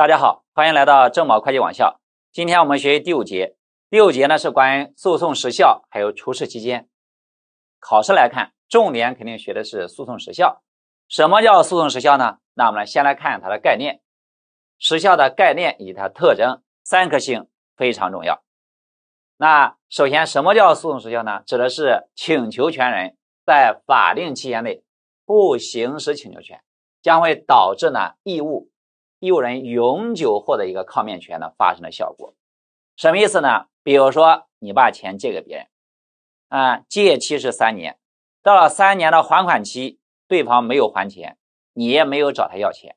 大家好，欢迎来到正宝会计网校。今天我们学习第五节，第五节呢是关于诉讼时效还有除斥期间。考试来看，重点肯定学的是诉讼时效。什么叫诉讼时效呢？那我们来先来看它的概念、时效的概念以及它特征，三颗星非常重要。那首先，什么叫诉讼时效呢？指的是请求权人在法定期间内不行使请求权，将会导致呢义务。义务人永久获得一个抗辩权呢，发生的效果，什么意思呢？比如说你把钱借给别人，啊，借期是三年，到了三年的还款期，对方没有还钱，你也没有找他要钱，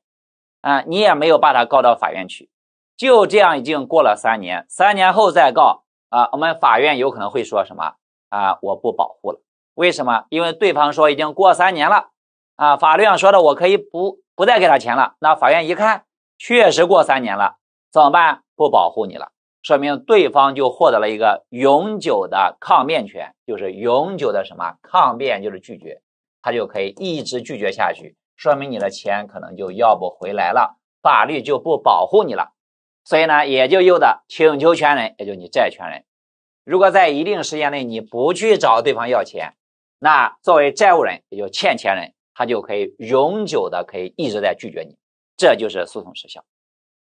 啊，你也没有把他告到法院去，就这样已经过了三年，三年后再告啊，我们法院有可能会说什么啊？我不保护了，为什么？因为对方说已经过三年了，啊，法律上说的我可以不不再给他钱了，那法院一看。确实过三年了，怎么办？不保护你了，说明对方就获得了一个永久的抗辩权，就是永久的什么抗辩，就是拒绝，他就可以一直拒绝下去，说明你的钱可能就要不回来了，法律就不保护你了。所以呢，也就有的请求权人，也就你债权人，如果在一定时间内你不去找对方要钱，那作为债务人，也就欠钱人，他就可以永久的可以一直在拒绝你。这就是诉讼时效，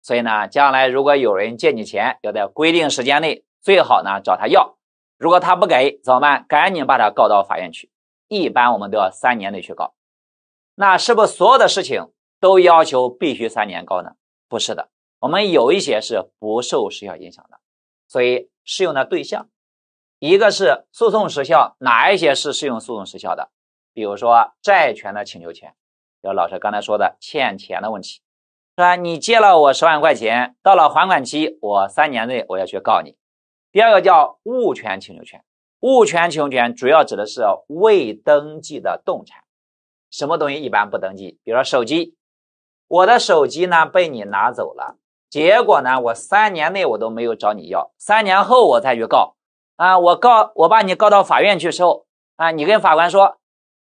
所以呢，将来如果有人借你钱，要在规定时间内，最好呢找他要，如果他不给，怎么办？赶紧把他告到法院去。一般我们都要三年内去告，那是不是所有的事情都要求必须三年告呢？不是的，我们有一些是不受时效影响的，所以适用的对象，一个是诉讼时效，哪一些是适用诉讼时效的？比如说债权的请求权。就老师刚才说的欠钱的问题，是吧？你借了我十万块钱，到了还款期，我三年内我要去告你。第二个叫物权请求权，物权请求权主要指的是未登记的动产，什么东西一般不登记？比如说手机，我的手机呢被你拿走了，结果呢我三年内我都没有找你要，三年后我再去告啊，我告我把你告到法院去后啊，你跟法官说，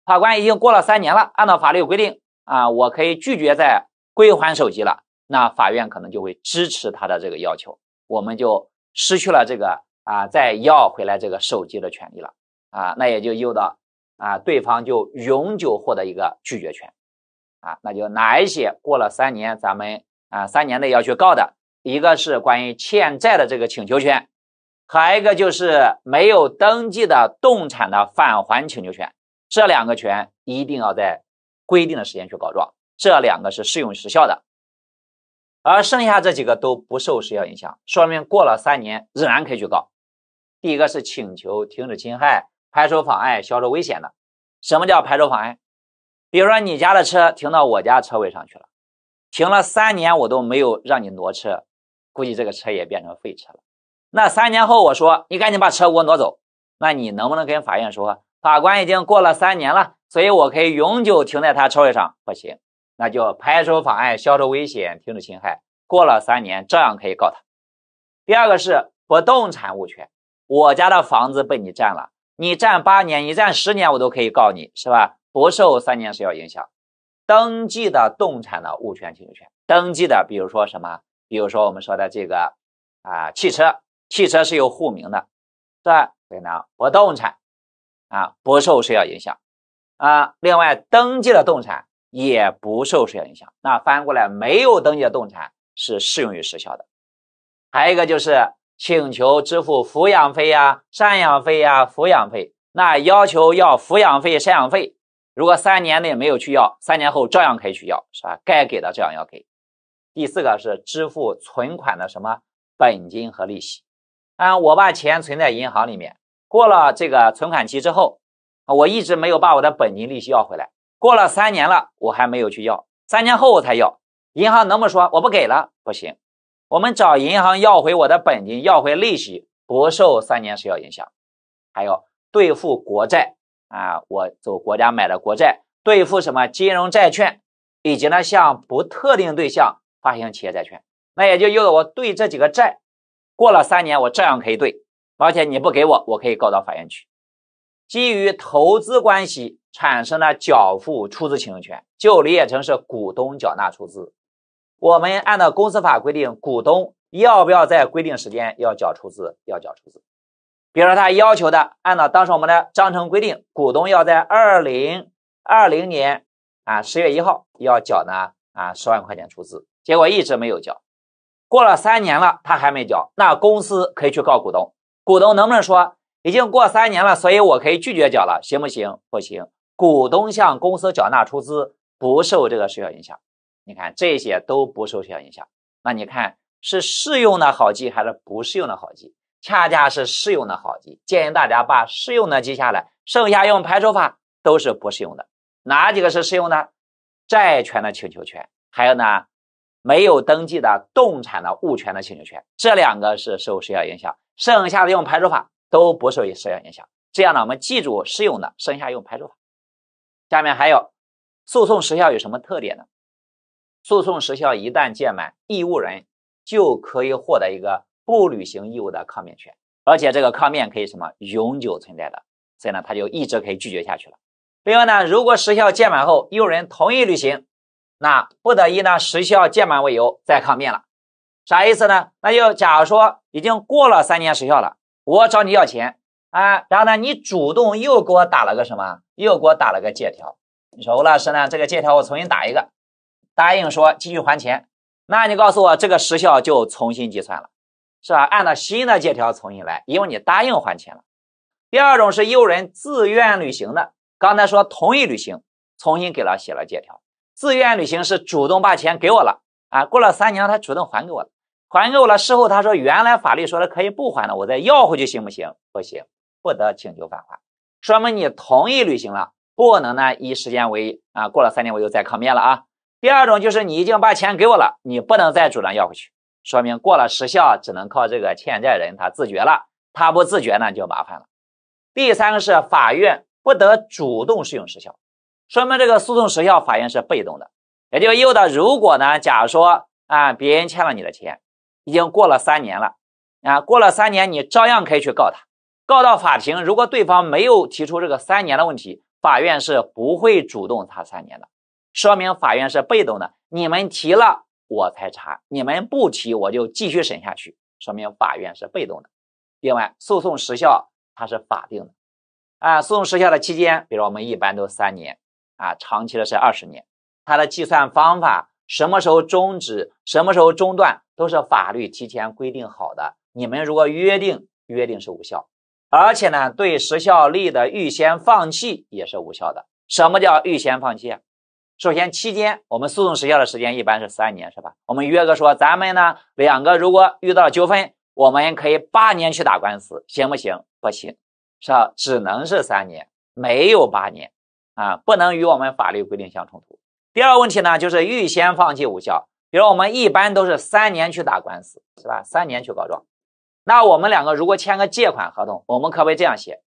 法官已经过了三年了，按照法律规定。啊，我可以拒绝再归还手机了，那法院可能就会支持他的这个要求，我们就失去了这个啊，再要回来这个手机的权利了啊，那也就诱导啊，对方就永久获得一个拒绝权啊，那就哪一些过了三年，咱们啊三年内要去告的一个是关于欠债的这个请求权，还有一个就是没有登记的动产的返还请求权，这两个权一定要在。规定的时间去告状，这两个是适用时效的，而剩下这几个都不受时效影响，说明过了三年仍然可以去告。第一个是请求停止侵害、排除妨碍、消除危险的。什么叫排除妨碍？比如说你家的车停到我家车位上去了，停了三年我都没有让你挪车，估计这个车也变成废车了。那三年后我说你赶紧把车给我挪走，那你能不能跟法院说，法官已经过了三年了？所以我可以永久停在他车位上，不行，那就排除妨碍、消除危险、停止侵害。过了三年照样可以告他。第二个是不动产物权，我家的房子被你占了，你占八年、你占十年，我都可以告你，是吧？不受三年时效影响。登记的动产的物权请求权，登记的，比如说什么，比如说我们说的这个啊汽车，汽车是有户名的，对，所以呢，不动产啊不受时效影响。啊，另外，登记的动产也不受税影响。那翻过来，没有登记的动产是适用于时效的。还有一个就是请求支付抚养费呀、赡养费呀、抚养费。那要求要抚养费、赡养费，如果三年内没有去要，三年后照样可以去要，是吧？该给的照样要给。第四个是支付存款的什么本金和利息。啊，我把钱存在银行里面，过了这个存款期之后。我一直没有把我的本金利息要回来，过了三年了，我还没有去要，三年后我才要。银行能不能说我不给了？不行，我们找银行要回我的本金，要回利息，不受三年时效影响。还有兑付国债啊，我走国家买的国债，兑付什么金融债券，以及呢向不特定对象发行企业债券，那也就意味着我对这几个债，过了三年我照样可以兑，而且你不给我，我可以告到法院去。基于投资关系产生的缴付出资请求权，就理解成是股东缴纳出资。我们按照公司法规定，股东要不要在规定时间要缴出资？要缴出资。比如说他要求的，按照当时我们的章程规定，股东要在二零二零年啊十月一号要缴呢啊十万块钱出资，结果一直没有缴，过了三年了他还没缴，那公司可以去告股东，股东能不能说？已经过三年了，所以我可以拒绝缴了，行不行？不行。股东向公司缴纳出资不受这个时效影响。你看这些都不受时效影响。那你看是适用的好记还是不适用的好记？恰恰是适用的好记。建议大家把适用的记下来，剩下用排除法都是不适用的。哪几个是适用的？债权的请求权，还有呢，没有登记的动产的物权的请求权，这两个是受时效影响。剩下的用排除法。都不受时效影响。这样呢，我们记住适用的，剩下用排除法。下面还有，诉讼时效有什么特点呢？诉讼时效一旦届满，义务人就可以获得一个不履行义务的抗辩权，而且这个抗辩可以什么永久存在的，所以呢，他就一直可以拒绝下去了。另外呢，如果时效届满后，义务人同意履行，那不得以呢时效届满为由再抗辩了。啥意思呢？那就假如说已经过了三年时效了。我找你要钱啊，然后呢，你主动又给我打了个什么？又给我打了个借条。你说吴老师呢？这个借条我重新打一个，答应说继续还钱。那你告诉我，这个时效就重新计算了，是吧？按照新的借条重新来，因为你答应还钱了。第二种是有人自愿履行的，刚才说同意履行，重新给他写了借条。自愿履行是主动把钱给我了啊，过了三年他主动还给我了。还给我了。事后他说，原来法律说的可以不还的，我再要回去行不行？不行，不得请求返还。说明你同意履行了，不能呢以时间为啊过了三年我就再抗辩了啊。第二种就是你已经把钱给我了，你不能再主张要回去，说明过了时效，只能靠这个欠债人他自觉了，他不自觉呢就麻烦了。第三个是法院不得主动适用时效，说明这个诉讼时效法院是被动的，也就意味着如果呢，假如说啊别人欠了你的钱。已经过了三年了，啊，过了三年，你照样可以去告他，告到法庭。如果对方没有提出这个三年的问题，法院是不会主动查三年的，说明法院是被动的。你们提了我才查，你们不提我就继续审下去，说明法院是被动的。另外，诉讼时效它是法定的，啊，诉讼时效的期间，比如我们一般都三年，啊，长期的是二十年，它的计算方法。什么时候终止，什么时候中断，都是法律提前规定好的。你们如果约定，约定是无效。而且呢，对时效力的预先放弃也是无效的。什么叫预先放弃？首先期间，我们诉讼时效的时间一般是三年，是吧？我们约个说，咱们呢两个如果遇到了纠纷，我们可以八年去打官司，行不行？不行，是吧？只能是三年，没有八年啊，不能与我们法律规定相冲突。第二个问题呢，就是预先放弃无效。比如我们一般都是三年去打官司，是吧？三年去告状。那我们两个如果签个借款合同，我们可不可以这样写？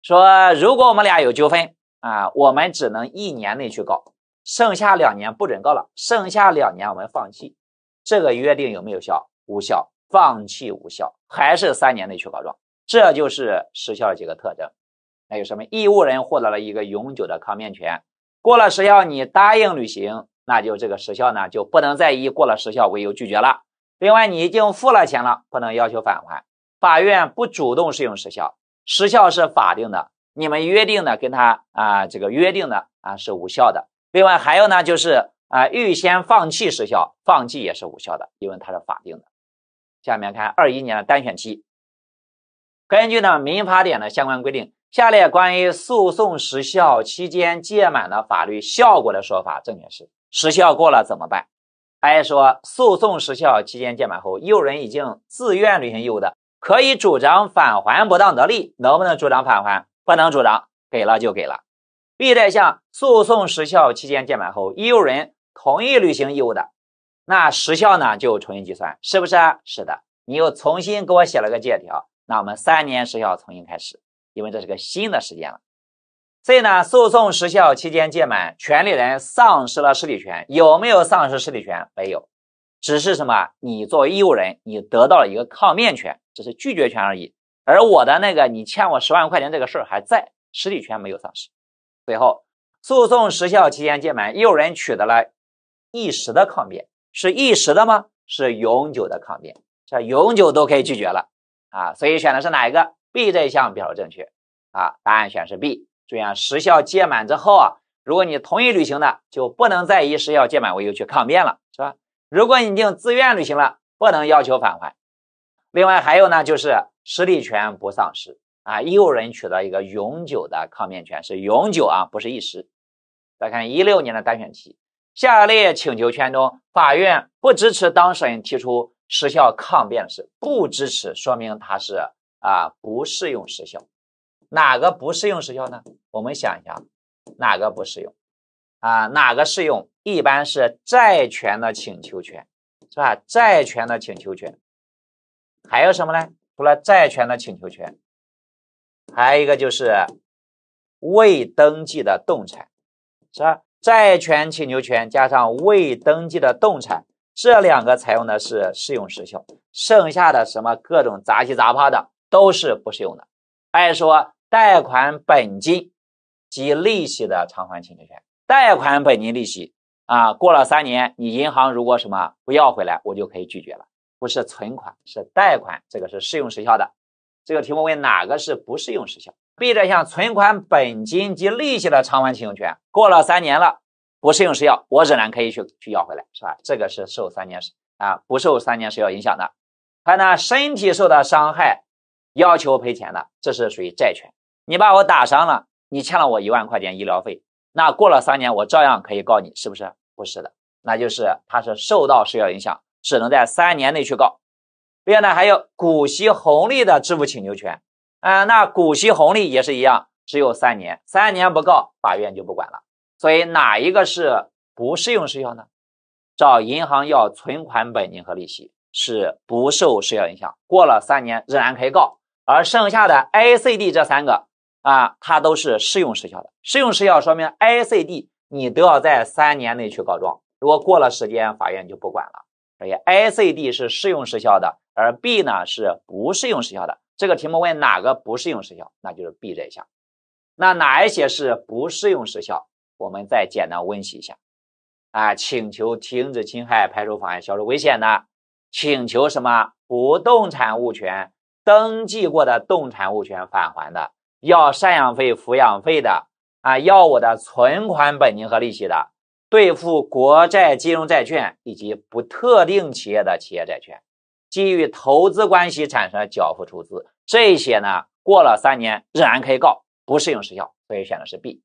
说如果我们俩有纠纷啊，我们只能一年内去告，剩下两年不准告了，剩下两年我们放弃。这个约定有没有效？无效，放弃无效，还是三年内去告状？这就是时效的几个特征。还有什么？义务人获得了一个永久的抗辩权。过了时效，你答应履行，那就这个时效呢就不能再以过了时效为由拒绝了。另外，你已经付了钱了，不能要求返还。法院不主动适用时效，时效是法定的，你们约定的跟他啊这个约定的啊是无效的。另外还有呢，就是啊预先放弃时效，放弃也是无效的，因为它是法定的。下面看二一年的单选题，根据呢民法典的相关规定。下列关于诉讼时效期间届满的法律效果的说法，正确是时效过了怎么办？A 说，诉讼时效期间届满后，义务人已经自愿履行义务的，可以主张返还不当得利，能不能主张返还？不能主张，给了就给了。B 在项，诉讼时效期间届满后，义务人同意履行义务的，那时效呢就重新计算，是不是是的，你又重新给我写了个借条，那我们三年时效重新开始。因为这是个新的时间了所以呢？诉讼时效期间届满，权利人丧失了实体权，有没有丧失实体权？没有，只是什么？你作为义务人，你得到了一个抗辩权，只是拒绝权而已。而我的那个，你欠我十万块钱这个事儿还在，实体权没有丧失。最后，诉讼时效期间届满，义务人取得了一时的抗辩，是一时的吗？是永久的抗辩，这永久都可以拒绝了啊！所以选的是哪一个？B 这一项表述正确啊，答案选是 B。注意啊，时效届满之后啊，如果你同意履行的，就不能再以时效届满为由去抗辩了，是吧？如果你已经自愿履行了，不能要求返还。另外还有呢，就是实体权不丧失啊，义务人取得一个永久的抗辩权，是永久啊，不是一时。再看一六年的单选题，下列请求权中，法院不支持当事人提出时效抗辩时，不支持，说明他是。啊，不适用时效，哪个不适用时效呢？我们想一下，哪个不适用？啊，哪个适用？一般是债权的请求权，是吧？债权的请求权，还有什么呢？除了债权的请求权，还有一个就是未登记的动产，是吧？债权请求权加上未登记的动产，这两个采用的是适用时效，剩下的什么各种杂七杂八的。都是不适用的。按说贷款本金及利息的偿还请求权，贷款本金利息啊，过了三年，你银行如果什么不要回来，我就可以拒绝了。不是存款，是贷款，这个是适用时效的。这个题目问哪个是不适用时效？B 选项存款本金及利息的偿还请求权，过了三年了，不适用时效，我仍然可以去去要回来，是吧？这个是受三年时啊，不受三年时效影响的。还有呢，身体受到伤害。要求赔钱的，这是属于债权。你把我打伤了，你欠了我一万块钱医疗费，那过了三年，我照样可以告你，是不是？不是的，那就是他是受到时效影响，只能在三年内去告。另外呢，还有股息红利的支付请求权，啊，那股息红利也是一样，只有三年，三年不告，法院就不管了。所以哪一个是不适用时效呢？找银行要存款本金和利息是不受时效影响，过了三年仍然可以告。而剩下的 A、C、D 这三个啊，它都是适用时效的。适用时效说明 A、C、D 你都要在三年内去告状，如果过了时间，法院就不管了。所以 A、C、D 是适用时效的，而 B 呢是不适用时效的。这个题目问哪个不适用时效，那就是 B 这一项。那哪一些是不适用时效？我们再简单温习一下。啊，请求停止侵害、排除妨碍、消除危险的，请求什么不动产物权？登记过的动产物权返还的，要赡养费、抚养费的，啊，要我的存款本金和利息的，兑付国债、金融债券以及不特定企业的企业债券，基于投资关系产生的缴付出资，这些呢，过了三年仍然可以告，不适用时效，所以选的是 B。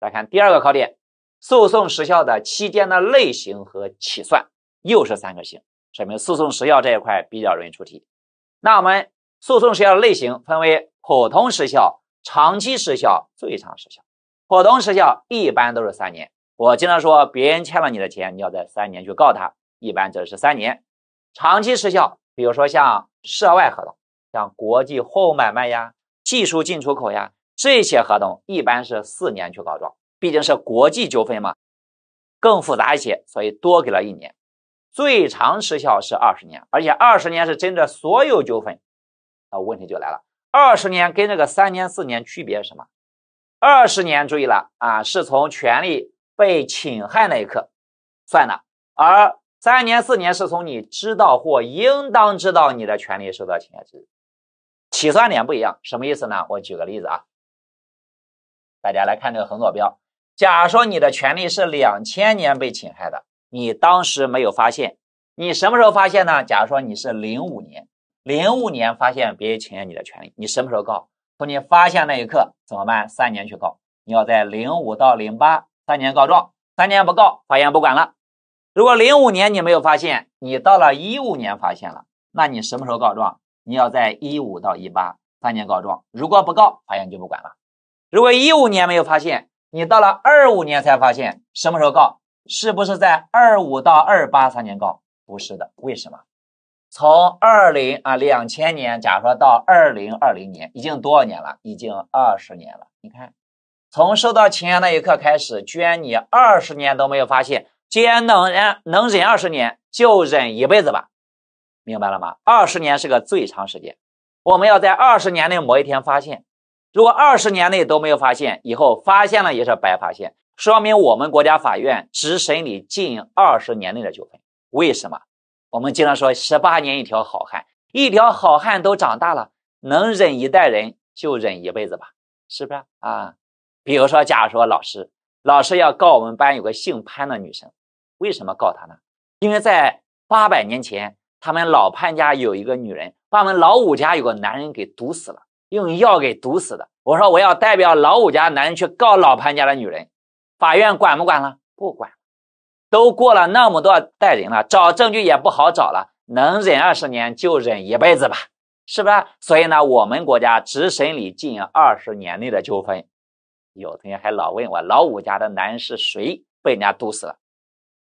来看第二个考点，诉讼时效的期间的类型和起算，又是三个型，说明诉讼时效这一块比较容易出题。那我们。诉讼时效的类型分为普通时效、长期时效、最长时效。普通时效一般都是三年，我经常说别人欠了你的钱，你要在三年去告他，一般这是三年。长期时效，比如说像涉外合同，像国际货物买卖呀、技术进出口呀这些合同，一般是四年去告状，毕竟是国际纠纷嘛，更复杂一些，所以多给了一年。最长时效是二十年，而且二十年是针对所有纠纷。啊，问题就来了。二十年跟这个三年、四年区别是什么？二十年，注意了啊，是从权利被侵害那一刻算的，而三年、四年是从你知道或应当知道你的权利受到侵害之日，起算点不一样。什么意思呢？我举个例子啊，大家来看这个横坐标。假说你的权利是两千年被侵害的，你当时没有发现，你什么时候发现呢？假如说你是零五年。零五年发现别人侵害你的权利，你什么时候告？从你发现那一刻怎么办？三年去告，你要在零五到零八三年告状，三年不告，法院不管了。如果零五年你没有发现，你到了一五年发现了，那你什么时候告状？你要在一五到一八三年告状，如果不告，法院就不管了。如果一五年没有发现，你到了二五年才发现，什么时候告？是不是在二五到二八三年告？不是的，为什么？从二零啊两千年，假如说到二零二零年，已经多少年了？已经二十年了。你看，从收到钱那一刻开始，捐你二十年都没有发现，既然能忍能忍二十年，就忍一辈子吧。明白了吗？二十年是个最长时间，我们要在二十年内某一天发现。如果二十年内都没有发现，以后发现了也是白发现，说明我们国家法院只审理近二十年内的纠纷。为什么？我们经常说十八年一条好汉，一条好汉都长大了，能忍一代人就忍一辈子吧，是不是啊？比如说，假如说老师，老师要告我们班有个姓潘的女生，为什么告她呢？因为在八百年前，他们老潘家有一个女人把我们老五家有个男人给毒死了，用药给毒死的。我说我要代表老五家男人去告老潘家的女人，法院管不管呢？不管。都过了那么多代人了，找证据也不好找了，能忍二十年就忍一辈子吧，是不是？所以呢，我们国家只审理近二十年内的纠纷。有同学还老问我，老五家的男是谁被人家毒死了？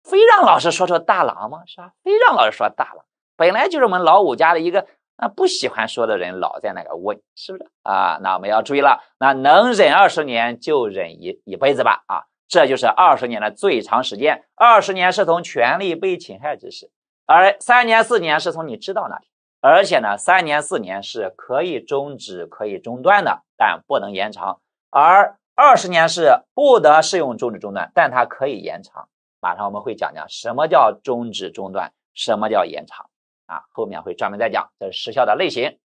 非让老师说出大郎吗？是吧？非让老师说大郎，本来就是我们老五家的一个那不喜欢说的人，老在那个问，是不是啊？那我们要注意了，那能忍二十年就忍一一辈子吧，啊。这就是二十年的最长时间，二十年是从权利被侵害之时，而三年四年是从你知道那天，而且呢，三年四年是可以终止、可以中断的，但不能延长；而二十年是不得适用终止、中断，但它可以延长。马上我们会讲讲什么叫终止、中断，什么叫延长啊，后面会专门再讲。这是时效的类型。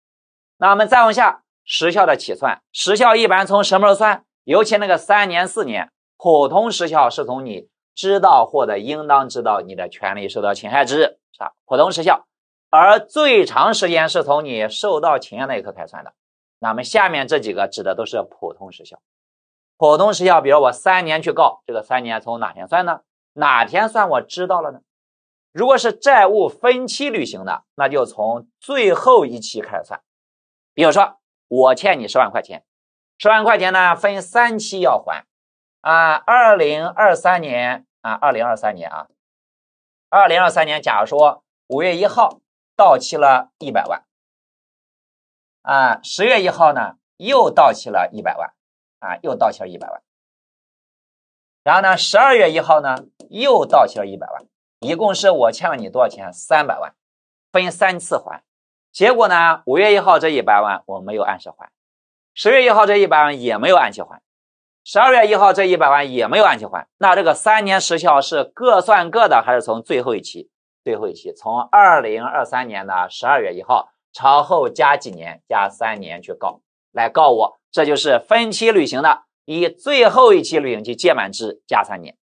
那我们再往下，时效的起算，时效一般从什么时候算？尤其那个三年四年。普通时效是从你知道或者应当知道你的权利受到侵害之日，是吧？普通时效，而最长时间是从你受到侵害那一刻开始算的。那么下面这几个指的都是普通时效。普通时效，比如我三年去告，这个三年从哪天算呢？哪天算我知道了呢？如果是债务分期履行的，那就从最后一期开始算。比如说，我欠你十万块钱，十万块钱呢分三期要还。啊，二零二三年啊，二零二三年啊，二零二三年，假如说五月一号到期了一百万，啊，十月一号呢又到期了一百万，啊，又到期了一百万，然后呢十二月一号呢又到期了一百万，一共是我欠了你多少钱？三百万，分三次还，结果呢五月一号这一百万我没有按时还，十月一号这一百万也没有按期还。十二月一号，这一百万也没有按期还，那这个三年时效是各算各的，还是从最后一期？最后一期从二零二三年的十二月一号朝后加几年？加三年去告，来告我，这就是分期履行的，以最后一期履行期届满之加三年，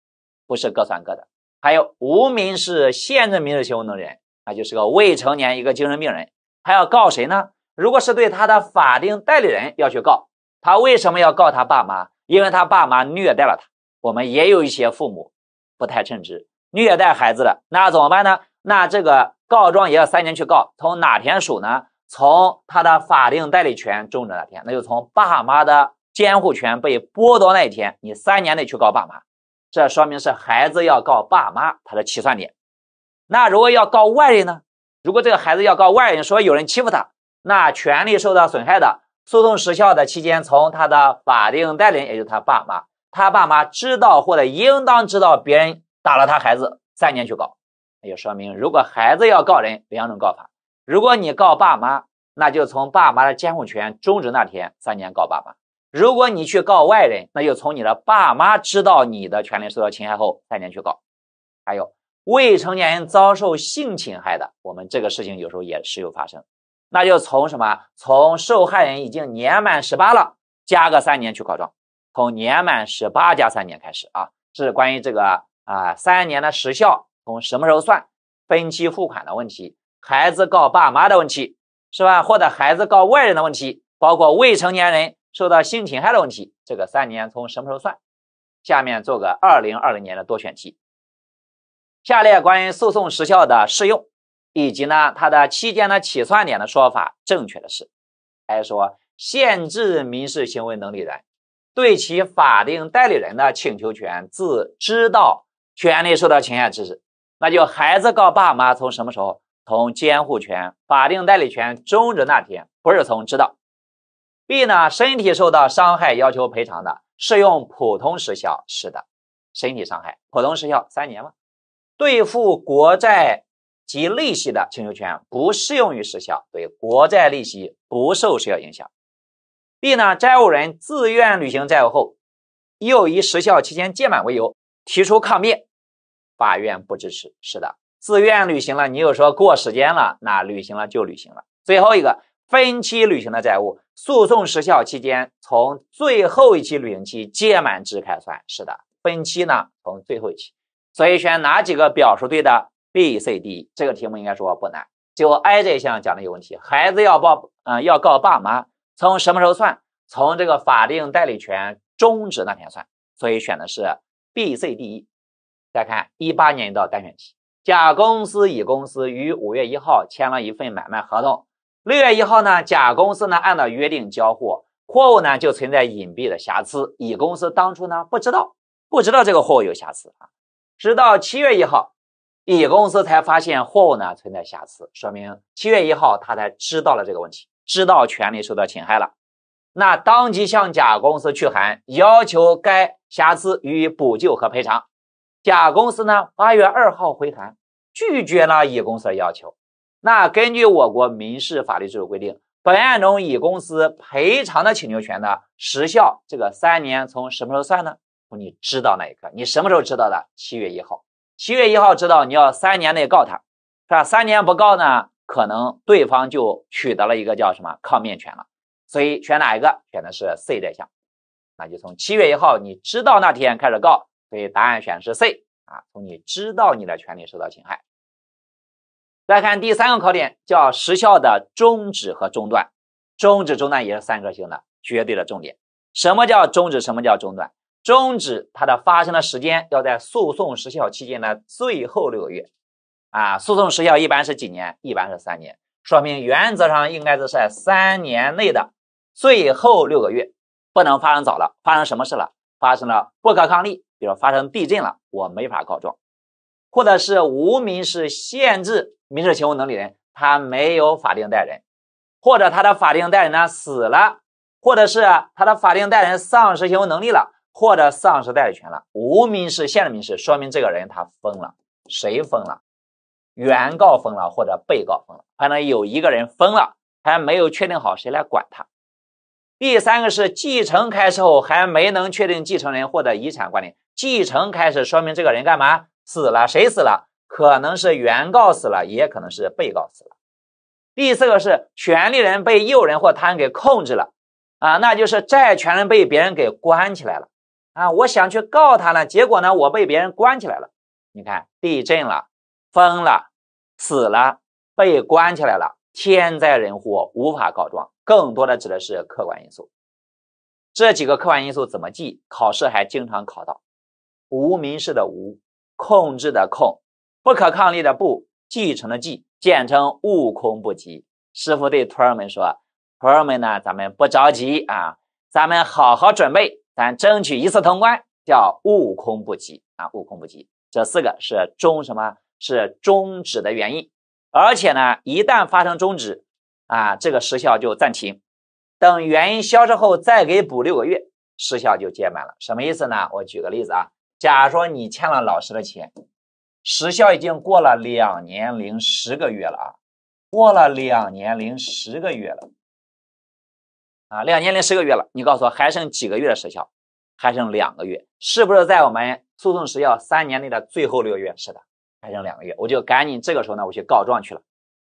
不是各算各的。还有无民事限制民事行为能力人，那就是个未成年，一个精神病人，他要告谁呢？如果是对他的法定代理人要去告，他为什么要告他爸妈？因为他爸妈虐待了他，我们也有一些父母不太称职，虐待孩子的，那怎么办呢？那这个告状也要三年去告，从哪天数呢？从他的法定代理权终止那天，那就从爸妈的监护权被剥夺那一天，你三年内去告爸妈。这说明是孩子要告爸妈，他的起算点。那如果要告外人呢？如果这个孩子要告外人，说有人欺负他，那权利受到损害的。诉讼时效的期间从他的法定代理人，也就是他爸妈，他爸妈知道或者应当知道别人打了他孩子，三年去告，那就说明如果孩子要告人，两种告法：如果你告爸妈，那就从爸妈的监护权终止那天三年告爸妈；如果你去告外人，那就从你的爸妈知道你的权利受到侵害后三年去告。还有未成年人遭受性侵害的，我们这个事情有时候也时有发生。那就从什么？从受害人已经年满十八了，加个三年去告状。从年满十八加三年开始啊，是关于这个啊三年的时效从什么时候算？分期付款的问题，孩子告爸妈的问题，是吧？或者孩子告外人的问题，包括未成年人受到性侵害的问题，这个三年从什么时候算？下面做个二零二零年的多选题。下列关于诉讼时效的适用。以及呢，它的期间的起算点的说法正确的是，还是说限制民事行为能力人对其法定代理人的请求权自知道权利受到侵害之日？那就孩子告爸妈，从什么时候？从监护权、法定代理权终止那天，不是从知道。B 呢，身体受到伤害要求赔偿的，适用普通时效，是的，身体伤害普通时效三年嘛。兑付国债。及利息的请求权不适用于时效，对国债利息不受时效影响。B 呢，债务人自愿履行债务后，又以时效期间届满为由提出抗辩，法院不支持。是的，自愿履行了，你又说过时间了，那履行了就履行了。最后一个，分期履行的债务，诉讼时效期间从最后一期履行期届满之日开始，是的，分期呢从最后一期。所以选哪几个表述对的？B、C、D、E 这个题目应该说不难，就 I 这一项讲的有问题。孩子要报，嗯，要告爸妈，从什么时候算？从这个法定代理权终止那天算。所以选的是 B、C、D、E。再看一八年一道单选题：甲公司、乙公司于五月一号签了一份买卖合同，六月一号呢，甲公司呢按照约定交货，货物呢就存在隐蔽的瑕疵，乙公司当初呢不知道，不知道这个货物有瑕疵啊，直到七月一号。乙公司才发现货物呢存在瑕疵，说明七月一号他才知道了这个问题，知道权利受到侵害了，那当即向甲公司去函，要求该瑕疵予以补救和赔偿。甲公司呢八月二号回函，拒绝了乙公司的要求。那根据我国民事法律制度规定，本案中乙公司赔偿的请求权呢时效这个三年从什么时候算呢？从你知道那一刻，你什么时候知道的？七月一号。七月一号知道你要三年内告他，是吧？三年不告呢，可能对方就取得了一个叫什么抗辩权了。所以选哪一个？选的是 C 这项。那就从七月一号你知道那天开始告，所以答案选是 C 啊。从你知道你的权利受到侵害。再看第三个考点，叫时效的终止和中断，终止中断也是三颗星的绝对的重点。什么叫终止？什么叫中断？终止它的发生的时间要在诉讼时效期间的最后六个月，啊，诉讼时效一般是几年？一般是三年，说明原则上应该是在三年内的最后六个月不能发生早了。发生什么事了？发生了不可抗力，比如发生地震了，我没法告状，或者是无民事限制民事行为能力人，他没有法定代理人，或者他的法定代理人呢死了，或者是他的法定代理人丧失行为能力了。或者丧失代理权了，无民事限制民事，说明这个人他疯了。谁疯了？原告疯了，或者被告疯了，还能有一个人疯了，还没有确定好谁来管他。第三个是继承开始后还没能确定继承人或者遗产管理，继承开始说明这个人干嘛死了？谁死了？可能是原告死了，也可能是被告死了。第四个是权利人被诱人或他人给控制了啊，那就是债权人被别人给关起来了。啊！我想去告他呢，结果呢，我被别人关起来了。你看，地震了，疯了，死了，被关起来了。天灾人祸无法告状，更多的指的是客观因素。这几个客观因素怎么记？考试还经常考到。无名氏的无，控制的控，不可抗力的不，继承的继，简称悟空不及。师傅对徒儿们说：“徒儿们呢，咱们不着急啊，咱们好好准备。”咱争取一次通关，叫悟空不急啊，悟空不急。这四个是终什么？是终止的原因。而且呢，一旦发生终止啊，这个时效就暂停，等原因消失后再给补六个月，时效就届满了。什么意思呢？我举个例子啊，假如说你欠了老师的钱，时效已经过了两年零十个月了啊，过了两年零十个月了。啊，两年零十个月了，你告诉我还剩几个月的时效？还剩两个月，是不是在我们诉讼时效三年内的最后六个月？是的，还剩两个月，我就赶紧这个时候呢，我去告状去了。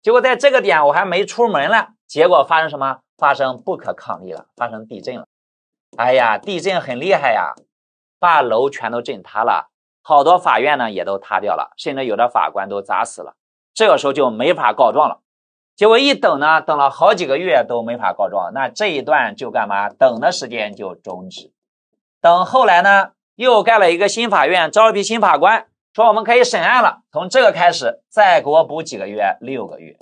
结果在这个点我还没出门呢，结果发生什么？发生不可抗力了，发生地震了。哎呀，地震很厉害呀，把楼全都震塌了，好多法院呢也都塌掉了，甚至有的法官都砸死了。这个时候就没法告状了。结果一等呢，等了好几个月都没法告状，那这一段就干嘛？等的时间就终止。等后来呢，又盖了一个新法院，招批新法官，说我们可以审案了。从这个开始，再给我补几个月，六个月。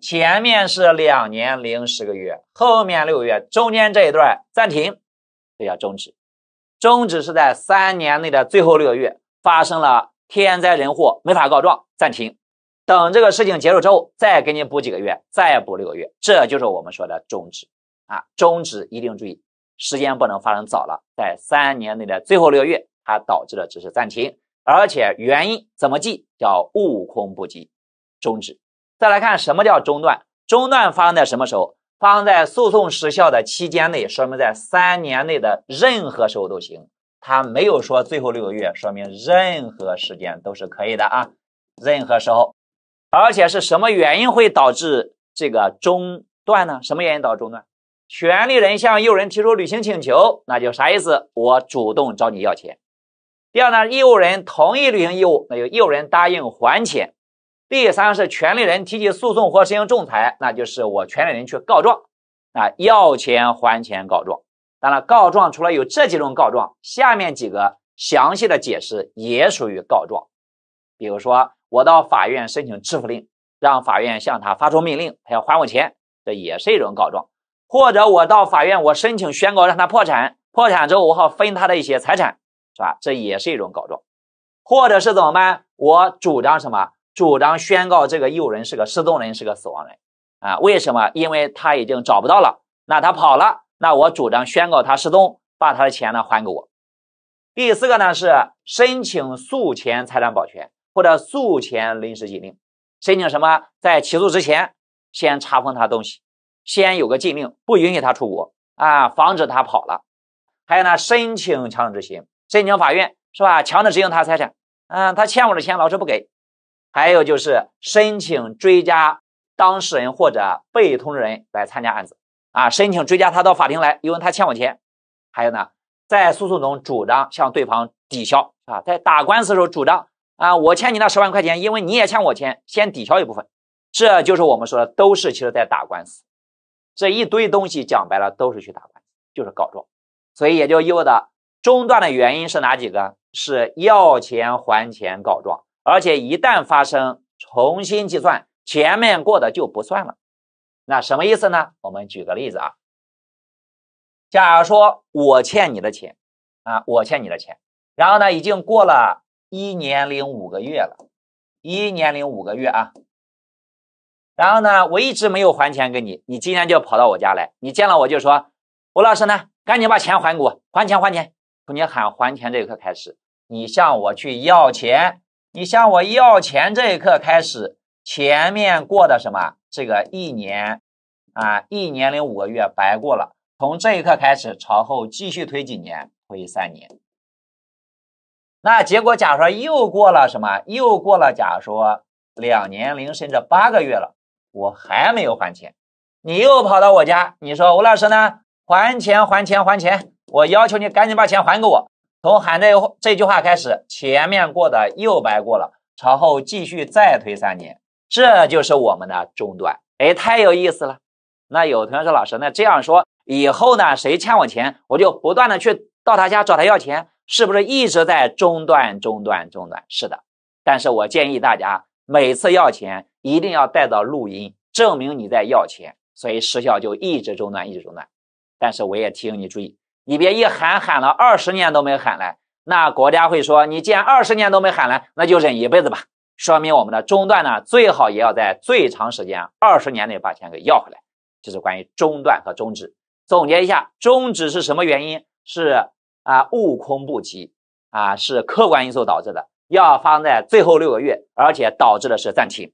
前面是两年零十个月，后面六月，中间这一段暂停，这叫终止。终止是在三年内的最后六个月发生了天灾人祸，没法告状，暂停。等这个事情结束之后，再给你补几个月，再补六个月，这就是我们说的终止啊。终止一定注意时间不能发生早了，在三年内的最后六个月，它导致的只是暂停，而且原因怎么记叫悟空不及终止。再来看什么叫中断，中断发生在什么时候？发生在诉讼时效的期间内，说明在三年内的任何时候都行，他没有说最后六个月，说明任何时间都是可以的啊，任何时候。而且是什么原因会导致这个中断呢？什么原因导致中断？权利人向义务人提出履行请求，那就啥意思？我主动找你要钱。第二呢，义务人同意履行义务，那就义务人答应还钱。第三是权利人提起诉讼或实行仲裁，那就是我权利人去告状，啊，要钱还钱告状。当然，告状除了有这几种告状，下面几个详细的解释也属于告状，比如说。我到法院申请支付令，让法院向他发出命令，他要还我钱，这也是一种告状。或者我到法院，我申请宣告让他破产，破产之后我好分他的一些财产，是吧？这也是一种告状。或者是怎么办？我主张什么？主张宣告这个义务人是个失踪人，是个死亡人啊？为什么？因为他已经找不到了，那他跑了，那我主张宣告他失踪，把他的钱呢还给我。第四个呢是申请诉前财产保全。或者诉前临时禁令，申请什么？在起诉之前，先查封他东西，先有个禁令，不允许他出国啊，防止他跑了。还有呢，申请强制执行，申请法院是吧？强制执行他财产，嗯，他欠我的钱老是不给。还有就是申请追加当事人或者被通知人来参加案子啊，申请追加他到法庭来，因为他欠我钱。还有呢，在诉讼中主张向对方抵消啊，在打官司的时候主张。啊，我欠你那十万块钱，因为你也欠我钱，先抵消一部分，这就是我们说的都是其实在打官司，这一堆东西讲白了都是去打官司，就是告状，所以也就意味着中断的原因是哪几个？是要钱还钱告状，而且一旦发生重新计算，前面过的就不算了。那什么意思呢？我们举个例子啊，假如说我欠你的钱，啊，我欠你的钱，然后呢已经过了。一年零五个月了，一年零五个月啊，然后呢，我一直没有还钱给你，你今天就跑到我家来，你见了我就说，吴老师呢，赶紧把钱还给我，还钱还钱！从你喊还钱这一刻开始，你向我去要钱，你向我要钱这一刻开始，前面过的什么这个一年啊，一年零五个月白过了，从这一刻开始朝后继续推几年，推三年。那结果，假如说又过了什么？又过了假如说两年零甚至八个月了，我还没有还钱。你又跑到我家，你说吴老师呢？还钱还钱还钱！我要求你赶紧把钱还给我。从喊这这句话开始，前面过的又白过了，朝后继续再推三年，这就是我们的中断。哎，太有意思了。那有同学说，老师，那这样说以后呢？谁欠我钱，我就不断的去到他家找他要钱。是不是一直在中断、中断、中断？是的，但是我建议大家每次要钱一定要带到录音，证明你在要钱，所以时效就一直中断、一直中断。但是我也提醒你注意，你别一喊喊了二十年都没喊来，那国家会说你既然二十年都没喊来，那就忍一辈子吧。说明我们的中断呢，最好也要在最长时间二十年内把钱给要回来。这是关于中断和终止。总结一下，终止是什么原因？是。啊，悟空不及啊，是客观因素导致的，要放在最后六个月，而且导致的是暂停，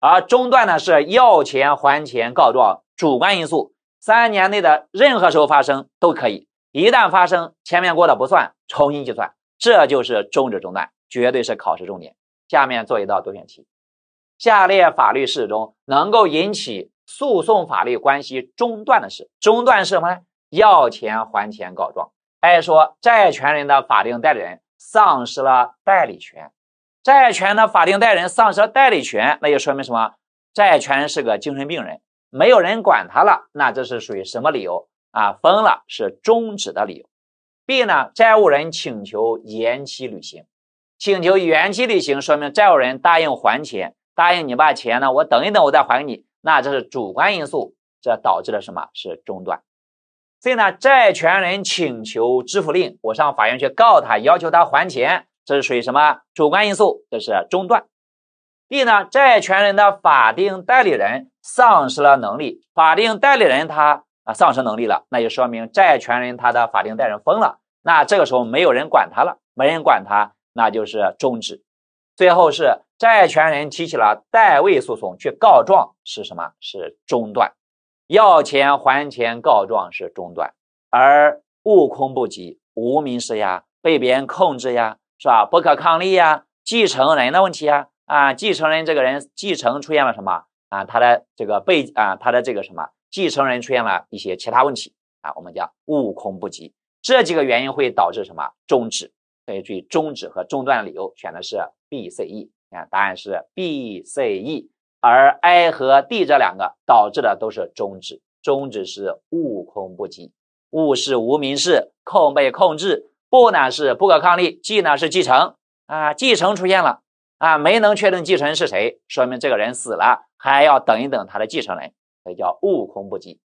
而中断呢是要钱还钱告状，主观因素，三年内的任何时候发生都可以，一旦发生前面过的不算，重新计算，这就是终止中断，绝对是考试重点。下面做一道多选题，下列法律事中能够引起诉讼法律关系中断的是，中断是什么呢？要钱还钱告状。A 说债权人的法定代理人丧失了代理权，债权的法定代理人丧失了代理权，那就说明什么？债权人是个精神病人，没有人管他了，那这是属于什么理由啊？疯了，是终止的理由。B 呢？债务人请求延期履行，请求延期履行，说明债务人答应还钱，答应你把钱呢，我等一等，我再还给你，那这是主观因素，这导致了什么是中断？C 呢，债权人请求支付令，我上法院去告他，要求他还钱，这是属于什么主观因素？这是中断。D 呢，债权人的法定代理人丧失了能力，法定代理人他啊丧失能力了，那就说明债权人他的法定代理人疯了，那这个时候没有人管他了，没人管他，那就是终止。最后是债权人提起了代位诉讼去告状，是什么？是中断。要钱还钱，告状是中断，而悟空不急，无名氏呀，被别人控制呀，是吧？不可抗力呀，继承人的问题呀，啊，继承人这个人继承出现了什么啊？他的这个被啊，他的这个什么继承人出现了一些其他问题啊，我们叫悟空不急，这几个原因会导致什么终止？所以注意终止和中断理由选的是 B、C、E，看答案是 B、C、E。而 A 和 D 这两个导致的都是终止，终止是悟空不及，物是无名氏，控被控制，不呢是不可抗力，继呢是继承啊，继承出现了啊，没能确定继承人是谁，说明这个人死了，还要等一等他的继承人，所以叫悟空不及。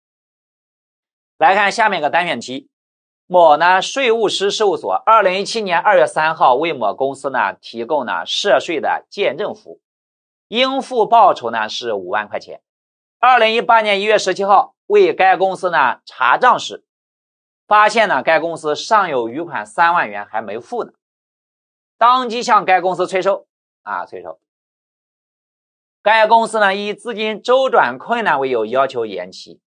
来看下面一个单选题，某呢税务师事务所二零一七年二月三号为某公司呢提供呢涉税的见证服务。应付报酬呢是五万块钱。二零一八年一月十七号，为该公司呢查账时，发现呢该公司尚有余款三万元还没付呢，当即向该公司催收啊催收。该公司呢以资金周转困难为由要求延期。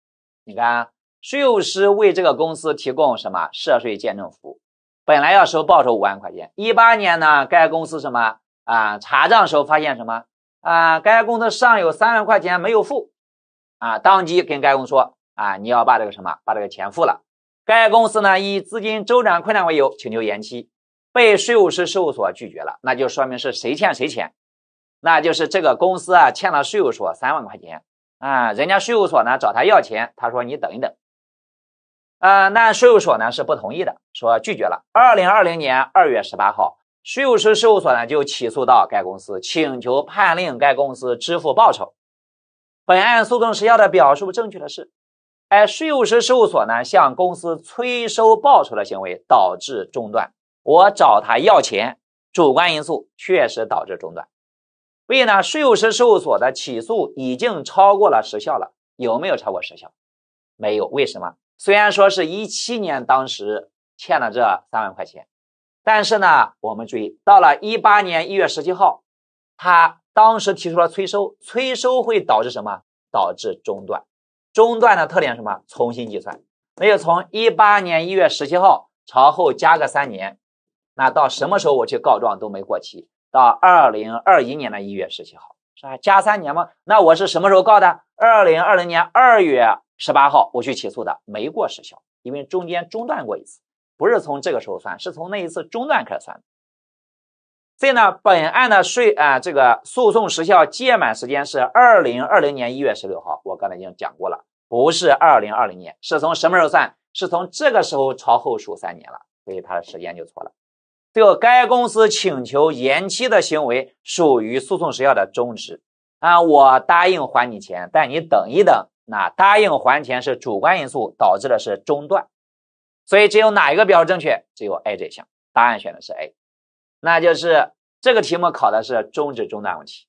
你看，税务师为这个公司提供什么涉税鉴证服务，本来要收报酬五万块钱。一八年呢，该公司什么啊查账时候发现什么？啊，该公司尚有三万块钱没有付，啊，当即跟该公司说，啊，你要把这个什么，把这个钱付了。该公司呢以资金周转困难为由请求延期，被税务师事务所拒绝了。那就说明是谁欠谁钱，那就是这个公司啊欠了税务所三万块钱，啊，人家税务所呢找他要钱，他说你等一等，啊，那税务所呢是不同意的，说拒绝了。二零二零年二月十八号。税务师事务所呢就起诉到该公司，请求判令该公司支付报酬。本案诉讼时效的表述正确的是：哎，税务师事务所呢向公司催收报酬的行为导致中断，我找他要钱，主观因素确实导致中断。B 呢，税务师事务所的起诉已经超过了时效了，有没有超过时效？没有，为什么？虽然说是一七年当时欠了这三万块钱。但是呢，我们注意到了一八年一月十七号，他当时提出了催收，催收会导致什么？导致中断。中断的特点什么？重新计算。那就从一八年一月十七号朝后加个三年，那到什么时候我去告状都没过期？到二零二一年的一月十七号，是吧？加三年吗？那我是什么时候告的？二零二零年二月十八号我去起诉的，没过时效，因为中间中断过一次。不是从这个时候算，是从那一次中断开始算的。C 呢，本案的税啊，这个诉讼时效届满时间是二零二零年一月十六号，我刚才已经讲过了，不是二零二零年，是从什么时候算？是从这个时候朝后数三年了，所以它的时间就错了。最后，该公司请求延期的行为属于诉讼时效的终止啊，我答应还你钱，但你等一等。那答应还钱是主观因素导致的是中断。所以只有哪一个表述正确？只有 A 这项，答案选的是 A，那就是这个题目考的是中止中断问题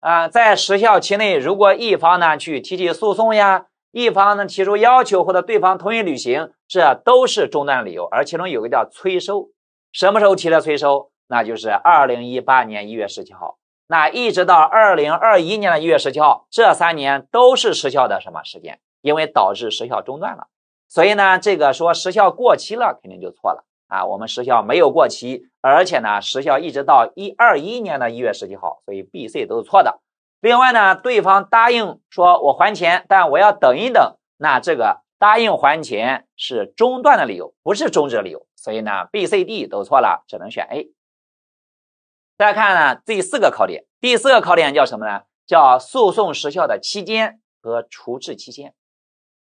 啊。在时效期内，如果一方呢去提起诉讼呀，一方呢提出要求或者对方同意履行，这都是中断理由。而其中有个叫催收，什么时候提的催收？那就是二零一八年一月十七号，那一直到二零二一年的一月十七号，这三年都是时效的什么时间？因为导致时效中断了。所以呢，这个说时效过期了，肯定就错了啊。我们时效没有过期，而且呢，时效一直到一二一年的一月十几号，所以 B、C 都是错的。另外呢，对方答应说我还钱，但我要等一等，那这个答应还钱是中断的理由，不是终止的理由，所以呢，B、C、D 都错了，只能选 A。再看呢第四个考点，第四个考点叫什么呢？叫诉讼时效的期间和除斥期间。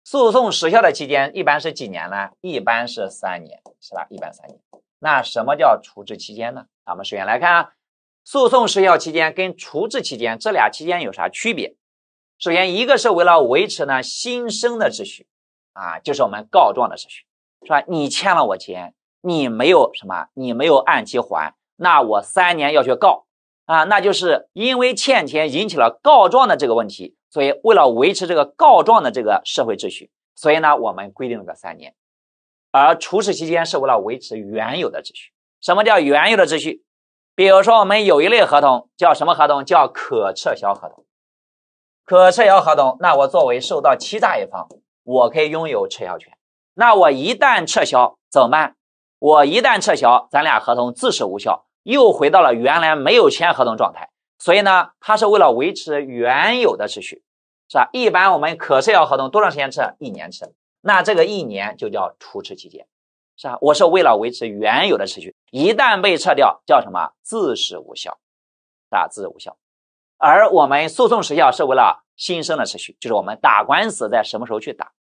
诉讼时效的期间一般是几年呢？一般是三年，是吧？一般三年。那什么叫除斥期间呢？咱们首先来看啊，诉讼时效期间跟除斥期间这俩期间有啥区别？首先，一个是为了维持呢新生的秩序啊，就是我们告状的秩序，是吧？你欠了我钱，你没有什么，你没有按期还，那我三年要去告。啊，那就是因为欠钱引起了告状的这个问题，所以为了维持这个告状的这个社会秩序，所以呢，我们规定了个三年。而除斥期间是为了维持原有的秩序。什么叫原有的秩序？比如说我们有一类合同叫什么合同？叫可撤销合同。可撤销合同，那我作为受到欺诈一方，我可以拥有撤销权。那我一旦撤销怎么办？我一旦撤销，咱俩合同自始无效。又回到了原来没有签合同状态，所以呢，它是为了维持原有的秩序，是吧？一般我们可撤销合同多长时间撤？一年撤，那这个一年就叫除斥期间，是吧？我是为了维持原有的秩序，一旦被撤掉叫什么？自始无效，啊，自始无效。而我们诉讼时效是为了新生的秩序，就是我们打官司在什么时候去打？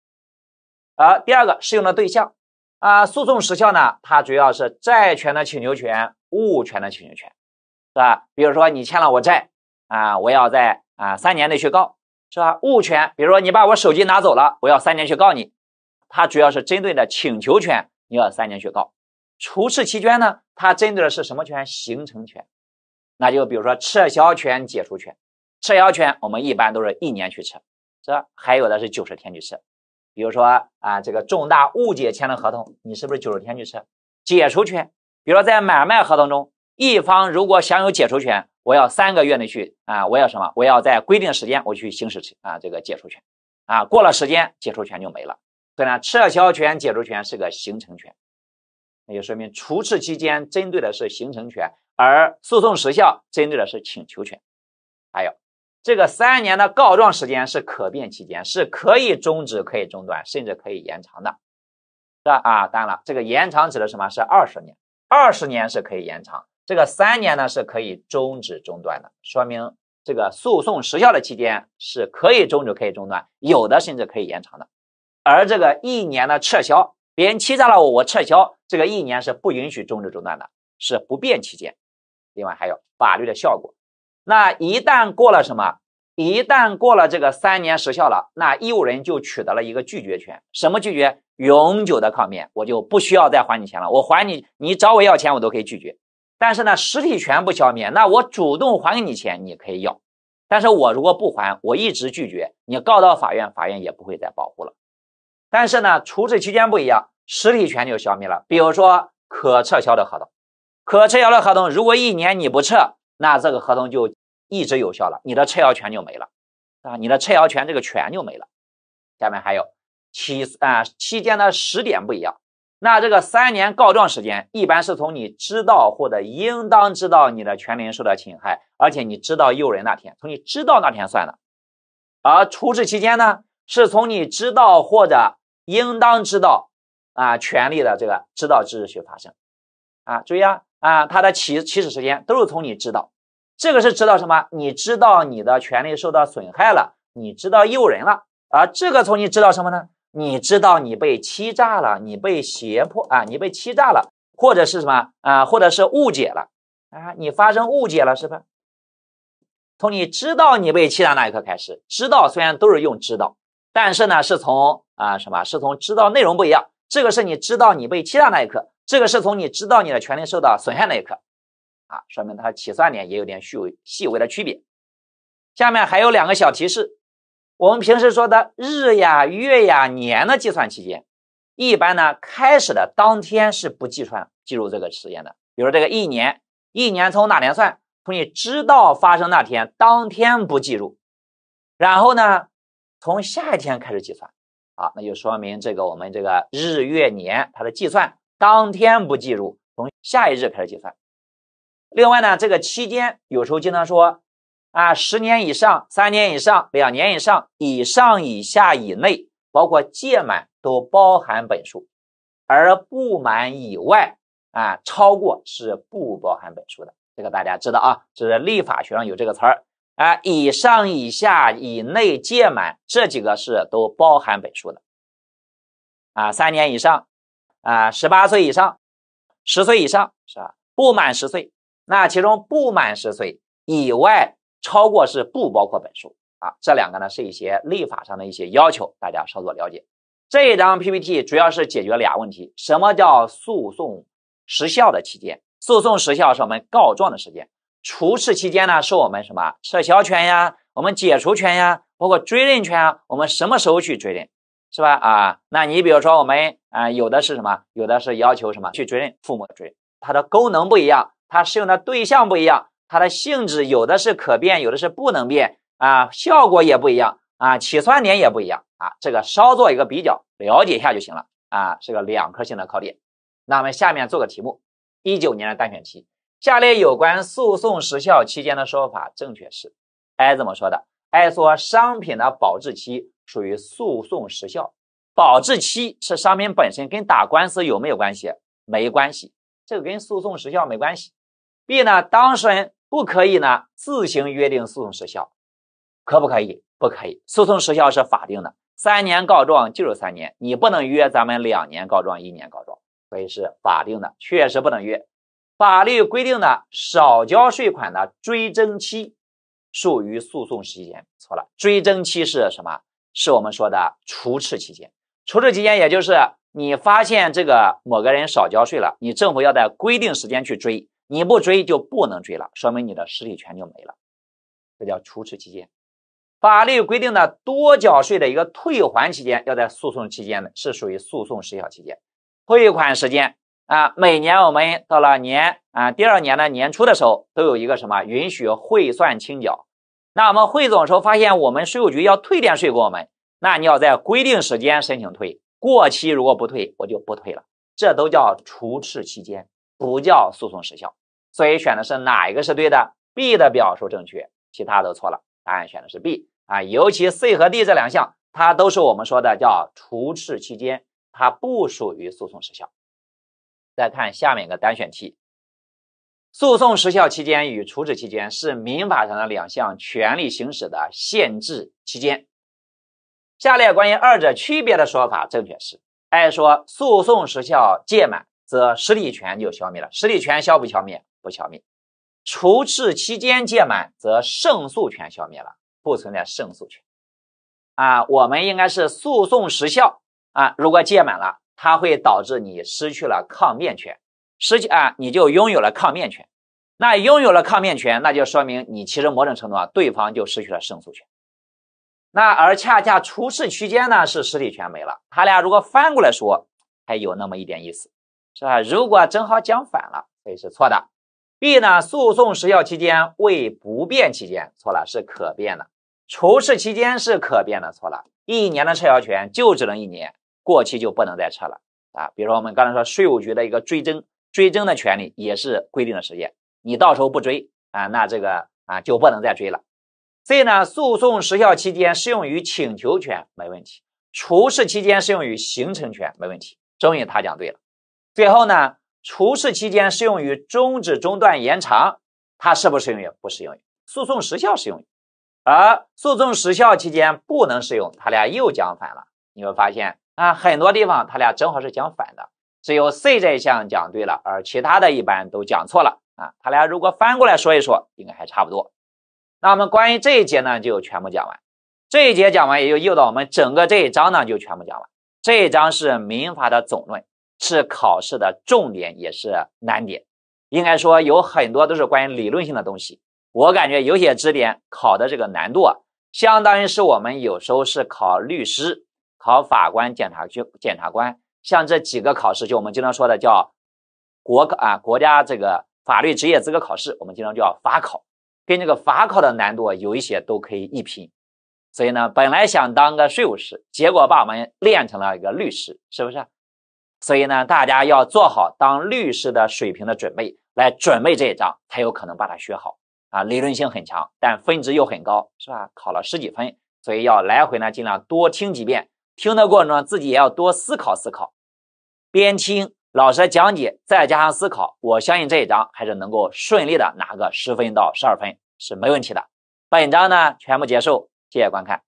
而第二个适用的对象。啊，诉讼时效呢？它主要是债权的请求权、物权的请求权，是吧？比如说你欠了我债，啊，我要在啊三年内去告，是吧？物权，比如说你把我手机拿走了，我要三年去告你。它主要是针对的请求权，你要三年去告。除斥期间呢？它针对的是什么权？形成权。那就比如说撤销权、解除权。撤销权我们一般都是一年去撤，是吧？还有的是九十天去撤。比如说啊，这个重大误解签的合同，你是不是九十天去撤解除权？比如说在买卖合同中，一方如果享有解除权，我要三个月内去啊，我要什么？我要在规定时间我去行使啊这个解除权啊，过了时间解除权就没了。所以呢，撤销权、解除权是个形成权，那就说明除斥期间针对的是形成权，而诉讼时效针对的是请求权。还有。这个三年的告状时间是可变期间，是可以终止、可以中断，甚至可以延长的，是吧？啊，当然了，这个延长指的什么是二十年？二十年是可以延长，这个三年呢是可以终止中断的，说明这个诉讼时效的期间是可以终止、可以中断，有的甚至可以延长的。而这个一年的撤销，别人欺诈了我，我撤销，这个一年是不允许终止中断的，是不变期间。另外还有法律的效果。那一旦过了什么？一旦过了这个三年时效了，那义务人就取得了一个拒绝权。什么拒绝？永久的抗辩，我就不需要再还你钱了。我还你，你找我要钱，我都可以拒绝。但是呢，实体权不消灭，那我主动还给你钱，你可以要。但是我如果不还，我一直拒绝，你告到法院，法院也不会再保护了。但是呢，处置期间不一样，实体权就消灭了。比如说可撤销的合同，可撤销的合同，如果一年你不撤，那这个合同就。一直有效了，你的撤销权就没了啊！你的撤销权这个权就没了。下面还有起啊期间的时点不一样。那这个三年告状时间一般是从你知道或者应当知道你的权利受到侵害，而且你知道诱人那天，从你知道那天算的。而处置期间呢，是从你知道或者应当知道啊权利的这个知道之日去发生啊。注意啊啊，它的起起始时间都是从你知道。这个是知道什么？你知道你的权利受到损害了，你知道诱人了啊？这个从你知道什么呢？你知道你被欺诈了，你被胁迫啊，你被欺诈了，或者是什么啊？或者是误解了啊？你发生误解了是吧？从你知道你被欺诈那一刻开始，知道虽然都是用知道，但是呢，是从啊什么？是从知道内容不一样。这个是你知道你被欺诈那一刻，这个是从你知道你的权利受到损害那一刻。啊，说明它起算点也有点细微细微的区别。下面还有两个小提示：我们平时说的日呀、月呀、年的计算期间，一般呢开始的当天是不计算计入这个时间的。比如这个一年，一年从哪年算？从你知道发生那天当天不计入，然后呢从下一天开始计算。啊，那就说明这个我们这个日月年它的计算当天不计入，从下一日开始计算。另外呢，这个期间有时候经常说，啊，十年以上、三年以上、两年以上、以上、以下、以内，包括届满都包含本数，而不满以外，啊，超过是不包含本数的。这个大家知道啊，这是立法学上有这个词儿，啊，以上、以下、以内、届满这几个是都包含本数的，啊，三年以上，啊，十八岁以上，十岁以上是吧？不满十岁。那其中不满十岁以外，超过是不包括本数啊。这两个呢，是一些立法上的一些要求，大家稍作了解。这一张 PPT 主要是解决俩问题：什么叫诉讼时效的期间？诉讼时效是我们告状的时间，除斥期间呢是我们什么撤销权呀、我们解除权呀、包括追认权啊，我们什么时候去追认，是吧？啊，那你比如说我们啊，有的是什么？有的是要求什么去追认父母追，它的功能不一样。它适用的对象不一样，它的性质有的是可变，有的是不能变啊，效果也不一样啊，起算点也不一样啊，这个稍做一个比较，了解一下就行了啊，是个两科性的考点。那我们下面做个题目，一九年的单选题，下列有关诉讼时效期间的说法正确是，A 怎么说的？A 说商品的保质期属于诉讼时效，保质期是商品本身，跟打官司有没有关系？没关系，这个跟诉讼时效没关系。B 呢？当事人不可以呢自行约定诉讼时效，可不可以？不可以，诉讼时效是法定的，三年告状就是三年，你不能约咱们两年告状、一年告状，所以是法定的，确实不能约。法律规定的少交税款的追征期属于诉讼时间，错了，追征期是什么？是我们说的除斥期间，除斥期间也就是你发现这个某个人少交税了，你政府要在规定时间去追。你不追就不能追了，说明你的实体权就没了，这叫除斥期间。法律规定的多缴税的一个退还期间，要在诉讼期间的是属于诉讼时效期间。退款时间啊，每年我们到了年啊第二年的年初的时候，都有一个什么允许汇算清缴。那我们汇总的时候发现我们税务局要退点税给我们，那你要在规定时间申请退，过期如果不退我就不退了，这都叫除斥期间，不叫诉讼时效。所以选的是哪一个是对的？B 的表述正确，其他都错了。答案选的是 B 啊，尤其 C 和 D 这两项，它都是我们说的叫除斥期间，它不属于诉讼时效。再看下面一个单选题：诉讼时效期间与除斥期间是民法上的两项权利行使的限制期间。下列关于二者区别的说法正确是？A 说诉讼时效届满，则实体权就消灭了。实体权消不消灭？不消灭除斥期间届满，则胜诉权消灭了，不存在胜诉权啊。我们应该是诉讼时效啊，如果届满了，它会导致你失去了抗辩权，失去啊，你就拥有了抗辩权。那拥有了抗辩权，那就说明你其实某种程度啊，对方就失去了胜诉权。那而恰恰除斥期间呢，是实体权没了。他俩如果翻过来说，还有那么一点意思，是吧？如果正好讲反了，所以是错的。B 呢？诉讼时效期间为不变期间，错了，是可变的。除斥期间是可变的，错了一年的撤销权就只能一年，过期就不能再撤了啊。比如说我们刚才说税务局的一个追征，追征的权利也是规定的时间，你到时候不追啊，那这个啊就不能再追了。C 呢？诉讼时效期间适用于请求权，没问题。除斥期间适用于形成权，没问题。终于他讲对了。最后呢？除斥期间适用于终止、中断、延长，它适不适用于？不适用于诉讼时效，适用于。而诉讼时效期间不能适用，它俩又讲反了。你会发现啊，很多地方它俩正好是讲反的，只有 C 这一项讲对了，而其他的一般都讲错了啊。它俩如果翻过来说一说，应该还差不多。那我们关于这一节呢，就全部讲完。这一节讲完，也就诱导我们整个这一章呢，就全部讲完。这一章是民法的总论。是考试的重点，也是难点。应该说有很多都是关于理论性的东西。我感觉有些知识点考的这个难度啊，相当于是我们有时候是考律师、考法官、检察官、检察官，像这几个考试，就我们经常说的叫国啊，国家这个法律职业资格考试，我们经常叫法考，跟这个法考的难度啊，有一些都可以一拼。所以呢，本来想当个税务师，结果把我们练成了一个律师，是不是？所以呢，大家要做好当律师的水平的准备，来准备这一章才有可能把它学好啊。理论性很强，但分值又很高，是吧？考了十几分，所以要来回呢，尽量多听几遍。听的过程中，自己也要多思考思考，边听老师的讲解，再加上思考，我相信这一章还是能够顺利的拿个十分到十二分是没问题的。本章呢全部结束，谢谢观看。